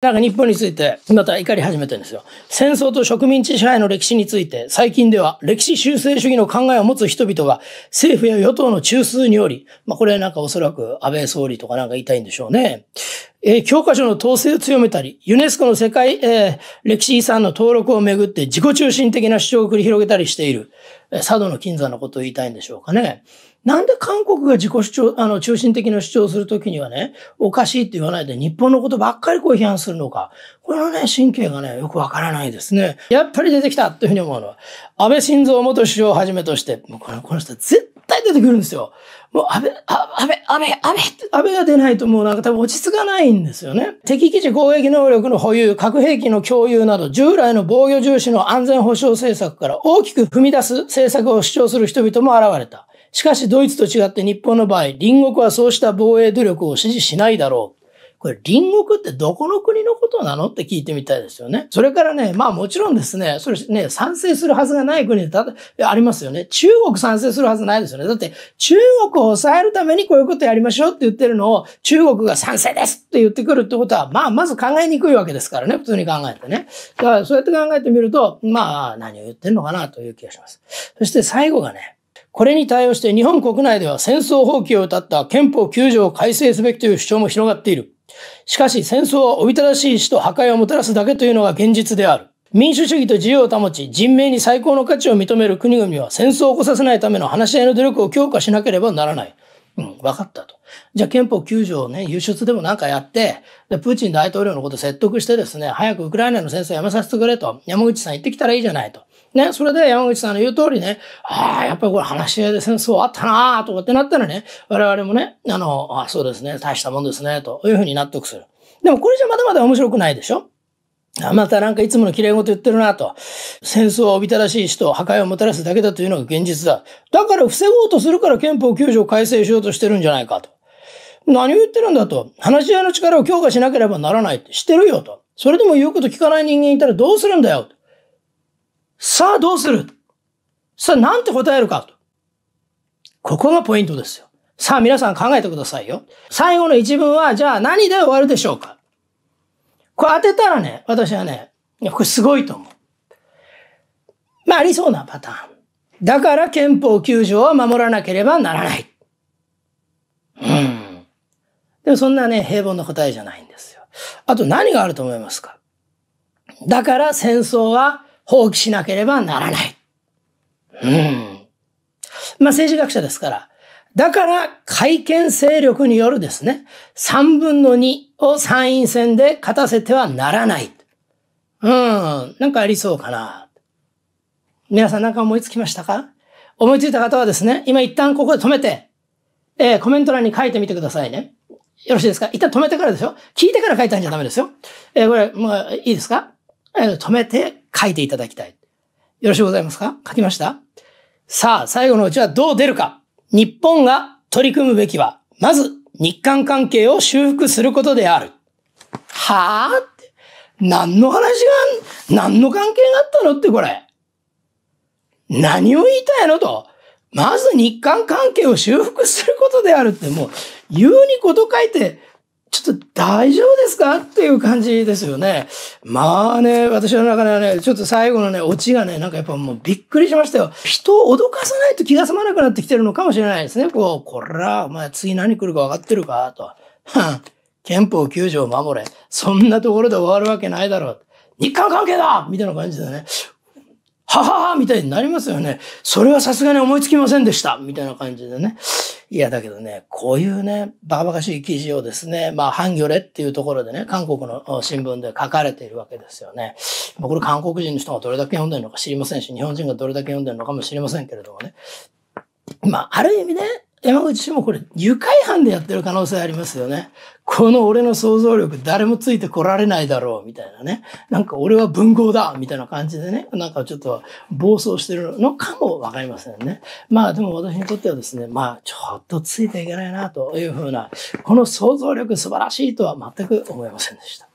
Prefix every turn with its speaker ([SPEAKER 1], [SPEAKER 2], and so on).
[SPEAKER 1] なんか日本についてまた怒り始めてるんですよ。戦争と植民地支配の歴史について最近では歴史修正主義の考えを持つ人々が政府や与党の中枢により、まあこれなんかおそらく安倍総理とかなんか言いたいんでしょうね。えー、教科書の統制を強めたり、ユネスコの世界、えー、歴史遺産の登録をめぐって自己中心的な主張を繰り広げたりしている、えー、佐渡の金座のことを言いたいんでしょうかね。なんで韓国が自己主張、あの、中心的な主張をするときにはね、おかしいって言わないで日本のことばっかりこう批判するのか。これはね、神経がね、よくわからないですね。やっぱり出てきたというふうに思うのは、安倍晋三元首相をはじめとして、もうこのこの人絶対出てくるんですよ。もう安倍、安倍、安倍、安倍、安倍が出ないともうなんか多分落ち着かないんですよね。敵基地攻撃能力の保有、核兵器の共有など、従来の防御重視の安全保障政策から大きく踏み出す政策を主張する人々も現れた。しかしドイツと違って日本の場合、隣国はそうした防衛努力を支持しないだろう。これ隣国ってどこの国のことなのって聞いてみたいですよね。それからね、まあもちろんですね、それね、賛成するはずがない国だありますよね。中国賛成するはずないですよね。だって中国を抑えるためにこういうことやりましょうって言ってるのを中国が賛成ですって言ってくるってことは、まあまず考えにくいわけですからね、普通に考えてね。だからそうやって考えてみると、まあ何を言ってんのかなという気がします。そして最後がね、これに対応して日本国内では戦争放棄を謳った憲法9条を改正すべきという主張も広がっている。しかし戦争はおびただしい死と破壊をもたらすだけというのが現実である。民主主義と自由を保ち、人命に最高の価値を認める国々は戦争を起こさせないための話し合いの努力を強化しなければならない。うん、分かったと。じゃあ憲法9条をね、輸出でもなんかやって、で、プーチン大統領のこと説得してですね、早くウクライナの戦争やめさせてくれと、山口さん言ってきたらいいじゃないと。ね、それで山口さんの言う通りね、ああ、やっぱりこれ話し合いで戦争あったなぁ、とかってなったらね、我々もね、あの、あそうですね、大したもんですね、というふうに納得する。でもこれじゃまだまだ面白くないでしょまたなんかいつもの綺麗事言ってるなと。戦争をおびただしい死と破壊をもたらすだけだというのが現実だ。だから防ごうとするから憲法9条改正しようとしてるんじゃないかと。何を言ってるんだと。話し合いの力を強化しなければならないって知ってるよと。それでも言うこと聞かない人間いたらどうするんだよと。さあどうするさあなんて答えるかと。ここがポイントですよ。さあ皆さん考えてくださいよ。最後の一文はじゃあ何で終わるでしょうかこれ当てたらね、私はね、いや、これすごいと思う。まあ、ありそうなパターン。だから憲法9条は守らなければならない。うん。でもそんなね、平凡な答えじゃないんですよ。あと何があると思いますかだから戦争は放棄しなければならない。うん。まあ政治学者ですから、だから、改憲勢力によるですね、3分の2を参院選で勝たせてはならない。うん、なんかありそうかな。皆さんなんか思いつきましたか思いついた方はですね、今一旦ここで止めて、えー、コメント欄に書いてみてくださいね。よろしいですか一旦止めてからですよ。聞いてから書いたんじゃダメですよ。えー、これ、もういいですか、えー、止めて書いていただきたい。よろしゅうございますか書きましたさあ、最後のうちはどう出るか日本が取り組むべきは、まず日韓関係を修復することである。はぁって、何の話が、何の関係があったのってこれ。何を言いたいのと。まず日韓関係を修復することであるってもう、言うにこと書いて、ちょっと大丈夫ですかっていう感じですよね。まあね、私の中ではね、ちょっと最後のね、オチがね、なんかやっぱもうびっくりしましたよ。人を脅かさないと気が済まなくなってきてるのかもしれないですね。こう、こら、お前次何来るか分かってるかと。憲法9条を守れ。そんなところで終わるわけないだろう。日韓関係だみたいな感じでね。はははみたいになりますよね。それはさすがに思いつきませんでしたみたいな感じでね。いや、だけどね、こういうね、バカバカしい記事をですね、まあ、ハンギョレっていうところでね、韓国の新聞で書かれているわけですよね。これ韓国人の人がどれだけ読んでるのか知りませんし、日本人がどれだけ読んでるのかも知りませんけれどもね。まあ、ある意味ね、山口氏もこれ、愉快犯でやってる可能性ありますよね。この俺の想像力、誰もついてこられないだろう、みたいなね。なんか俺は文豪だ、みたいな感じでね。なんかちょっと暴走してるのかもわかりませんね。まあでも私にとってはですね、まあちょっとついていけないな、というふうな、この想像力素晴らしいとは全く思いませんでした。